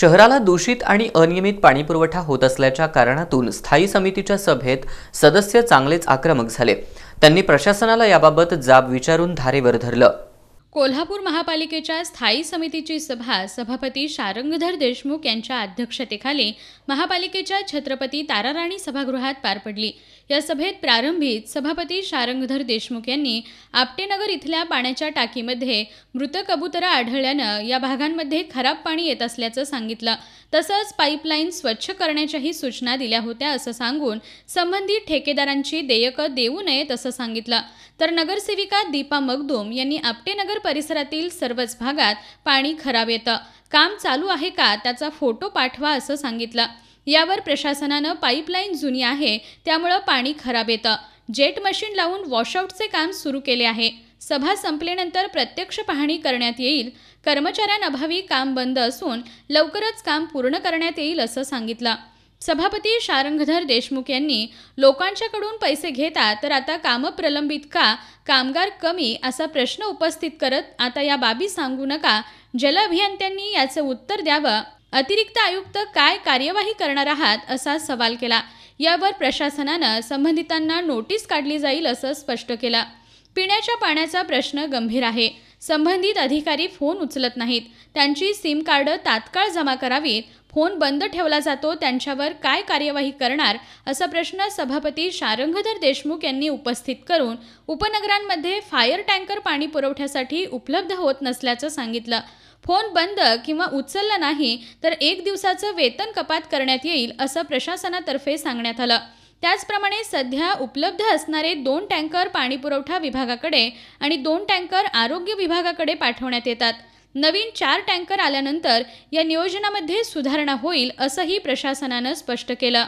शहराला दूषित आणि अनियमित पाणीपुरवठा होत असल्याच्या कारणातून स्थायी समितीच्या सभेत सदस्य चांगलेच आक्रमक झाले त्यांनी प्रशासनाला याबाबत जाब विचारून धारेवर धरलं कोल्हापूर महापालिकेच्या स्थायी समितीची सभा सभापती शारंगधर देशमुख यांच्या अध्यक्षतेखाली महापालिकेच्या छत्रपती ताराराणी सभागृहात पार पडली या सभेत प्रारंभीत सभापती शारंगधर देशमुख यांनी आपटेनगर इथल्या पाण्याच्या टाकीमध्ये मृत कबुतरं आढळल्यानं या भागांमध्ये खराब पाणी येत असल्याचं सांगितलं तसंच पाईपलाईन स्वच्छ करण्याच्याही सूचना दिल्या होत्या असं सांगून संबंधित ठेकेदारांची देयकं देऊ नयेत असं सांगितलं तर नगरसेविका दीपा मगदूम यांनी आपटेनगर परिसरातील सर्वच भागात पाणी खराब येतं काम चालू आहे का त्याचा फोटो पाठवा असं सांगितलं यावर प्रशासनानं पाईपलाईन जुनी आहे त्यामुळं पाणी खराब येतं जेट मशीन लावून वॉशआउटचे काम सुरू केले आहे सभा संपल्यानंतर प्रत्यक्ष पाहणी करण्यात येईल कर्मचाऱ्यांअभावी काम बंद असून लवकरच काम पूर्ण करण्यात येईल असं सांगितलं सभापती शारंगधर देशमुख यांनी लोकांच्याकडून पैसे घेता तर आता कामं प्रलंबित का कामगार कमी असा प्रश्न उपस्थित करत आता या बाबी सांगू नका जल अभियंत्यांनी याचं उत्तर द्यावं अतिरिक्त आयुक्त काय कार्यवाही करणार आहात असा सवाल केला यावर प्रशासनानं संबंधितांना नोटीस काढली जाईल असं स्पष्ट केलं पिण्याच्या पाण्याचा प्रश्न गंभीर आहे संबंधित अधिकारी फोन उचलत नाहीत त्यांची सिम कार्ड तात्काळ जमा करावीत फोन बंद ठेवला जातो त्यांच्यावर काय कार्यवाही करणार असा प्रश्न सभापती शारंगधर देशमुख यांनी उपस्थित करून उपनगरांमध्ये फायर टँकर पाणी पुरवठ्यासाठी उपलब्ध होत नसल्याचं सांगितलं फोन बंद किंवा उचलला नाही तर एक दिवसाचं वेतन कपात करण्यात येईल असं प्रशासनातर्फे सांगण्यात आलं त्याचप्रमाणे सध्या उपलब्ध असणारे दोन टँकर पाणीपुरवठा विभागाकडे आणि दोन टँकर आरोग्य विभागाकडे पाठवण्यात येतात नवीन चार टँकर आल्यानंतर या नियोजनामध्ये सुधारणा होईल असंही प्रशासनानं स्पष्ट केलं